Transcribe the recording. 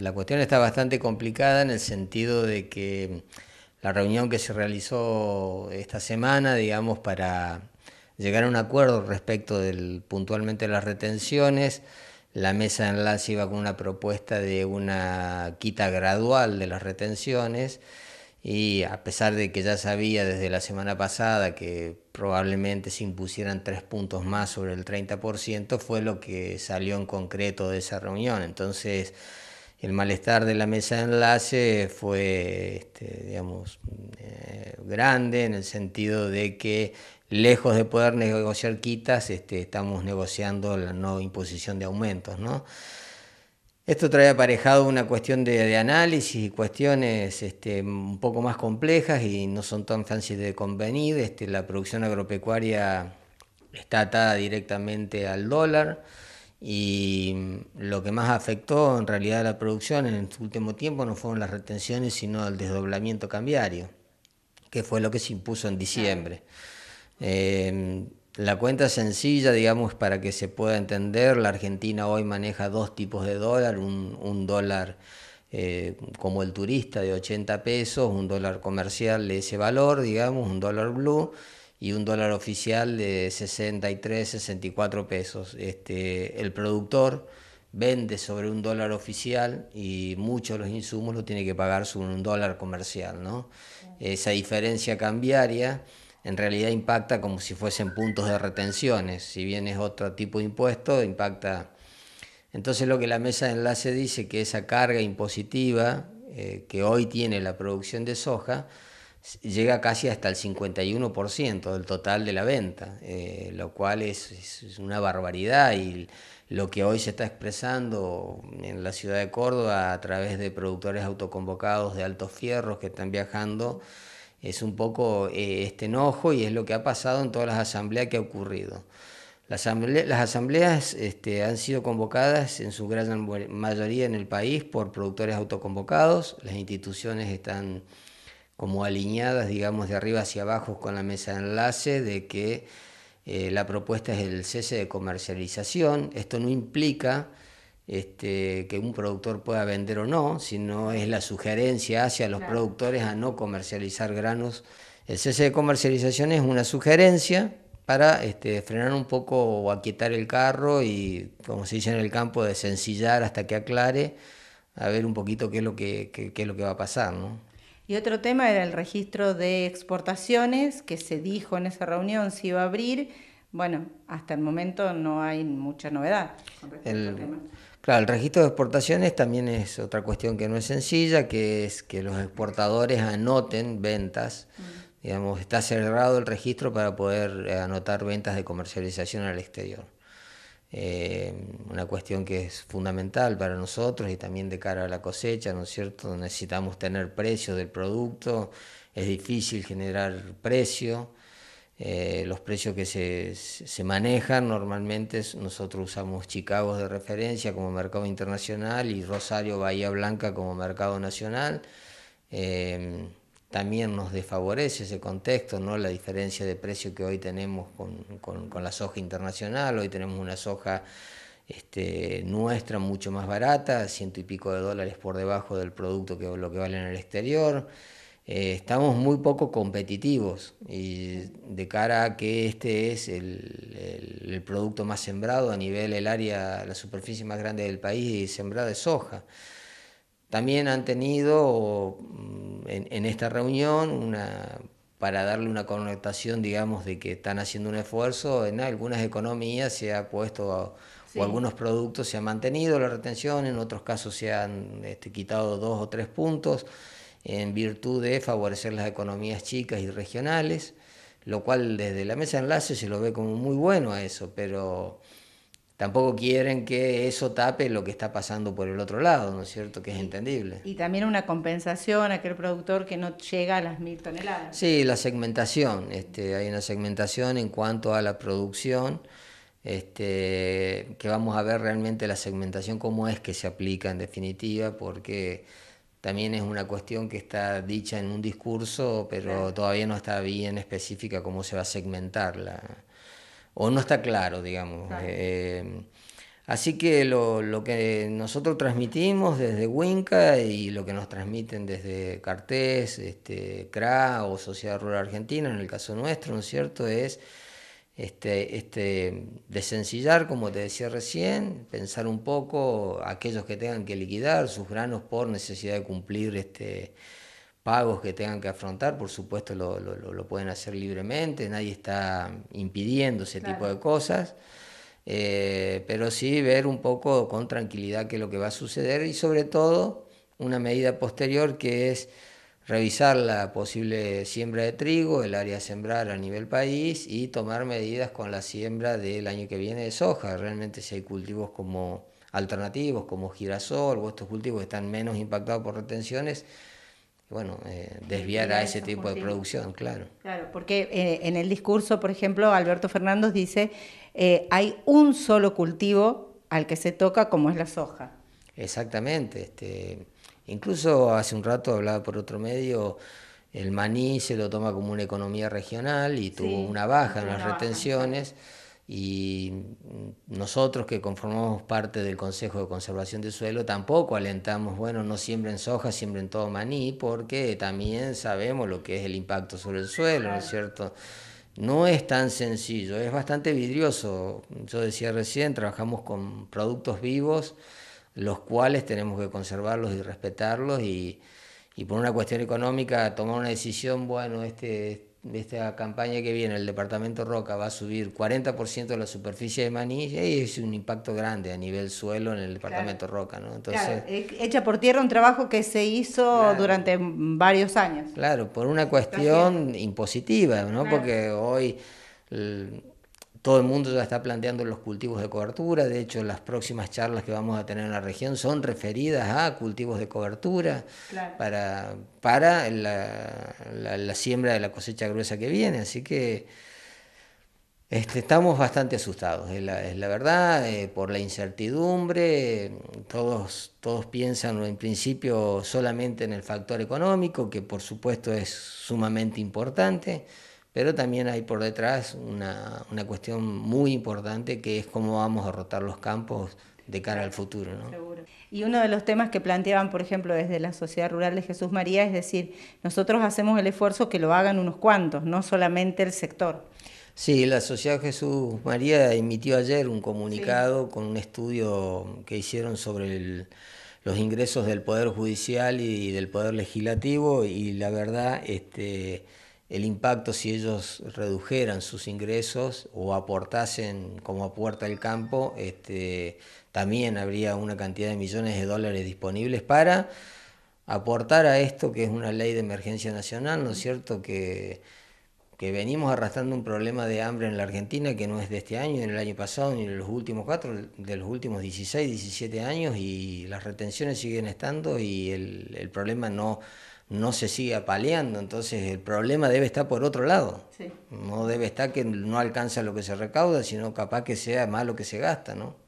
La cuestión está bastante complicada en el sentido de que mm, la reunión que se realizó esta semana, digamos, para llegar a un acuerdo respecto del puntualmente las retenciones, la mesa de enlace iba con una propuesta de una quita gradual de las retenciones y a pesar de que ya sabía desde la semana pasada que probablemente se impusieran tres puntos más sobre el 30%, fue lo que salió en concreto de esa reunión. Entonces, el malestar de la mesa de enlace fue, este, digamos, eh, grande en el sentido de que lejos de poder negociar quitas, este, estamos negociando la no imposición de aumentos, Esto trae aparejado una cuestión de, análisis y cuestiones este, un poco más complejas y no son tan fáciles de convenir. la producción agropecuaria está atada directamente al dólar y lo que más afectó en realidad a la producción en el último tiempo no fueron las retenciones, sino el desdoblamiento cambiario, que fue lo que se impuso en diciembre. Eh, la cuenta sencilla, digamos, para que se pueda entender, la Argentina hoy maneja dos tipos de dólar, un, dólar eh, como el turista de 80 pesos, un dólar comercial de ese valor, digamos, un dólar blue, y un dólar oficial de 63, 64 pesos. Este, el productor vende sobre un dólar oficial y muchos de los insumos los tiene que pagar sobre un dólar comercial. ¿no? Esa diferencia cambiaria en realidad impacta como si fuesen puntos de retenciones. Si bien es otro tipo de impuesto, impacta... Entonces lo que la mesa de enlace dice que esa carga impositiva eh, que hoy tiene la producción de soja, llega casi hasta el 51% del total de la venta, eh, lo cual es, una barbaridad y lo que hoy se está expresando en la ciudad de Córdoba a través de productores autoconvocados de altos fierros que están viajando es un poco eh, este enojo y es lo que ha pasado en todas las asambleas que ha ocurrido. Las, asambleas este, han sido convocadas en su gran mayoría en el país por productores autoconvocados, las instituciones están como alineadas, digamos, de arriba hacia abajo con la mesa de enlace de que eh, la propuesta es el cese de comercialización. Esto no implica este, que un productor pueda vender o no, sino es la sugerencia hacia los productores a no comercializar granos. El cese de comercialización es una sugerencia para este, frenar un poco o aquietar el carro y, como se dice en el campo, de sencillar hasta que aclare, a ver un poquito qué es lo que, qué, qué es lo que va a pasar. ¿no? Y otro tema era el registro de exportaciones, que se dijo en esa reunión si iba a abrir. Bueno, hasta el momento no hay mucha novedad el, Claro, el registro de exportaciones también es otra cuestión que no es sencilla, que es que los exportadores anoten ventas. Mm. Digamos, está cerrado el registro para poder eh, anotar ventas de comercialización al exterior. Eh, una cuestión que es fundamental para nosotros y también de cara a la cosecha, ¿no es cierto? Necesitamos tener precio del producto, es difícil generar precio. Eh, los precios que se, manejan normalmente nosotros usamos Chicago de referencia como mercado internacional y Rosario Bahía Blanca como mercado nacional. Eh, también nos desfavorece ese contexto, la diferencia de precio que hoy tenemos con, la soja internacional, hoy tenemos una soja este, nuestra mucho más barata, ciento y pico de dólares por debajo del producto que lo que vale en el exterior. Eh, estamos muy poco competitivos y de cara a que este es el, producto más sembrado a nivel el área, la superficie más grande del país y sembrada de soja. También han tenido mm, en, esta reunión una para darle una connotación, digamos, de que están haciendo un esfuerzo, en algunas economías se ha puesto, o algunos productos se ha mantenido la retención, en otros casos se han este, quitado dos o tres puntos, en virtud de favorecer las economías chicas y regionales, lo cual desde la mesa de enlace se lo ve como muy bueno a eso, pero tampoco quieren que eso tape lo que está pasando por el otro lado, ¿no es cierto? Que es entendible. Y también una compensación a aquel productor que no llega a las mil toneladas. Sí, la segmentación. Este, hay una segmentación en cuanto a la producción, este, que vamos a ver realmente la segmentación, cómo es que se aplica en definitiva, porque también es una cuestión que está dicha en un discurso, pero todavía no está bien específica cómo se va a segmentar la o no está claro, digamos. Eh, así que lo, que nosotros transmitimos desde Winca y lo que nos transmiten desde Cartés, este, CRA o Sociedad Rural Argentina, en el caso nuestro, ¿no es cierto?, es este, este, desencillar, como te decía recién, pensar un poco aquellos que tengan que liquidar sus granos por necesidad de cumplir este, pagos que tengan que afrontar, por supuesto lo, pueden hacer libremente, nadie está impidiendo ese tipo de cosas, eh, pero sí ver un poco con tranquilidad qué es lo que va a suceder y sobre todo una medida posterior que es revisar la posible siembra de trigo, el área a sembrar a nivel país y tomar medidas con la siembra del año que viene de soja. Realmente si hay cultivos como alternativos, como girasol o estos cultivos que están menos impactados por retenciones, bueno, eh, desviar a ese tipo de producción, claro. Claro, porque eh, en el discurso, por ejemplo, Alberto Fernández dice, eh, hay un solo cultivo al que se toca como es la soja. Exactamente, este, incluso hace un rato hablaba por otro medio, el maní se lo toma como una economía regional y tuvo una baja en las retenciones y nosotros que conformamos parte del Consejo de Conservación de Suelo tampoco alentamos, bueno, no siembren soja, siembren todo maní, porque también sabemos lo que es el impacto sobre el suelo, ¿no es cierto? No es tan sencillo, es bastante vidrioso. Yo decía recién, trabajamos con productos vivos, los cuales tenemos que conservarlos y respetarlos y por una cuestión económica tomar una decisión, bueno, este de esta campaña que viene, el departamento Roca va a subir 40% de la superficie de Manilla y es un impacto grande a nivel suelo en el departamento Roca, ¿no? Entonces, echa por tierra un trabajo que se hizo durante varios años. Claro, por una cuestión impositiva, ¿no? Porque hoy el, todo el mundo ya está planteando los cultivos de cobertura, de hecho las próximas charlas que vamos a tener en la región son referidas a cultivos de cobertura para, para la, siembra de la cosecha gruesa que viene. Así que este, estamos bastante asustados, es la, verdad, eh, por la incertidumbre, todos, todos piensan en principio solamente en el factor económico, que por supuesto es sumamente importante pero también hay por detrás una, cuestión muy importante que es cómo vamos a rotar los campos de cara al futuro. Y uno de los temas que planteaban, por ejemplo, desde la Sociedad Rural de Jesús María, es decir, nosotros hacemos el esfuerzo que lo hagan unos cuantos, no solamente el sector. Sí, la Sociedad Jesús María emitió ayer un comunicado con un estudio que hicieron sobre los ingresos del Poder Judicial y del Poder Legislativo y la verdad, este, el impacto si ellos redujeran sus ingresos o aportasen como aporta el campo, este, también habría una cantidad de millones de dólares disponibles para aportar a esto que es una ley de emergencia nacional, ¿no es cierto? Que, que venimos arrastrando un problema de hambre en la Argentina que no es de este año, ni del año pasado, ni de los últimos cuatro, de los últimos 16, 17 años y las retenciones siguen estando y el problema no no se siga apaleando, Entonces el problema debe estar por otro lado. No debe estar que no alcanza lo que se recauda, sino capaz que sea más lo que se gasta, ¿no?